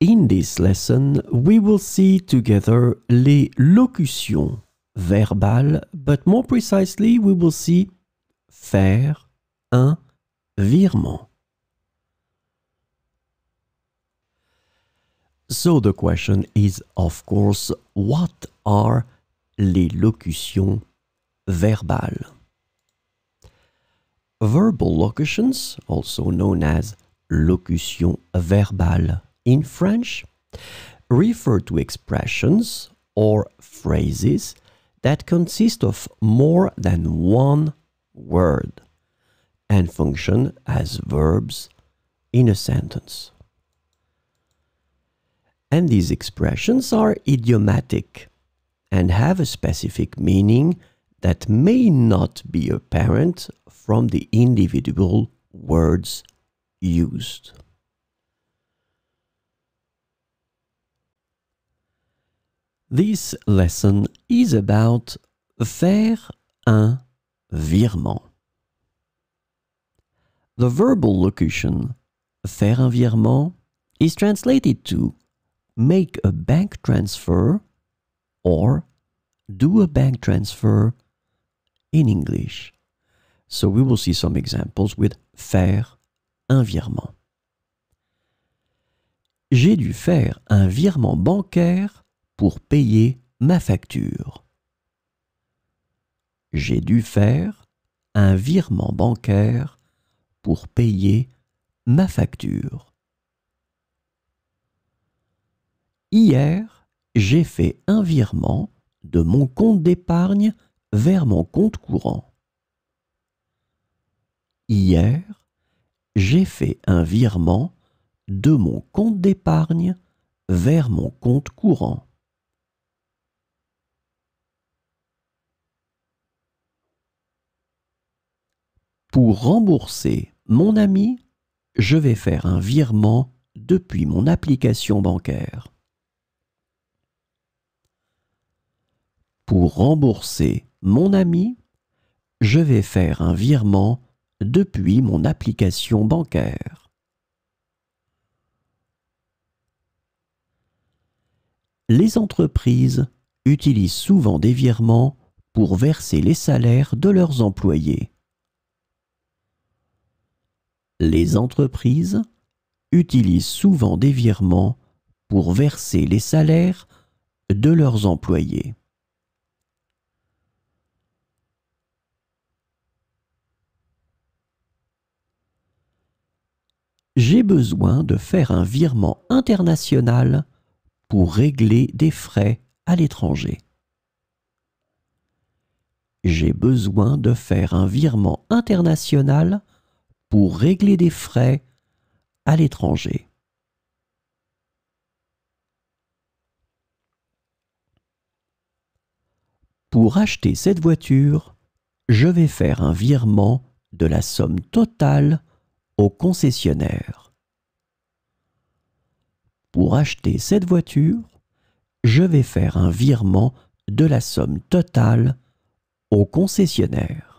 In this lesson, we will see together les locutions verbales, but more precisely, we will see faire un virement. So the question is, of course, what are les locutions verbales? Verbal locutions, also known as locutions verbales, in French refer to expressions or phrases that consist of more than one word and function as verbs in a sentence. And these expressions are idiomatic and have a specific meaning that may not be apparent from the individual words used. This lesson is about faire un virement. The verbal locution faire un virement is translated to make a bank transfer or do a bank transfer in English. So we will see some examples with faire un virement. J'ai dû faire un virement bancaire pour payer ma facture. J'ai dû faire un virement bancaire pour payer ma facture. Hier, j'ai fait un virement de mon compte d'épargne vers mon compte courant. Hier, j'ai fait un virement de mon compte d'épargne vers mon compte courant. Pour rembourser mon ami, je vais faire un virement depuis mon application bancaire. Pour rembourser mon ami, je vais faire un virement depuis mon application bancaire. Les entreprises utilisent souvent des virements pour verser les salaires de leurs employés. Les entreprises utilisent souvent des virements pour verser les salaires de leurs employés. J'ai besoin de faire un virement international pour régler des frais à l'étranger. J'ai besoin de faire un virement international pour régler des frais à l'étranger. Pour acheter cette voiture, je vais faire un virement de la somme totale au concessionnaire. Pour acheter cette voiture, je vais faire un virement de la somme totale au concessionnaire.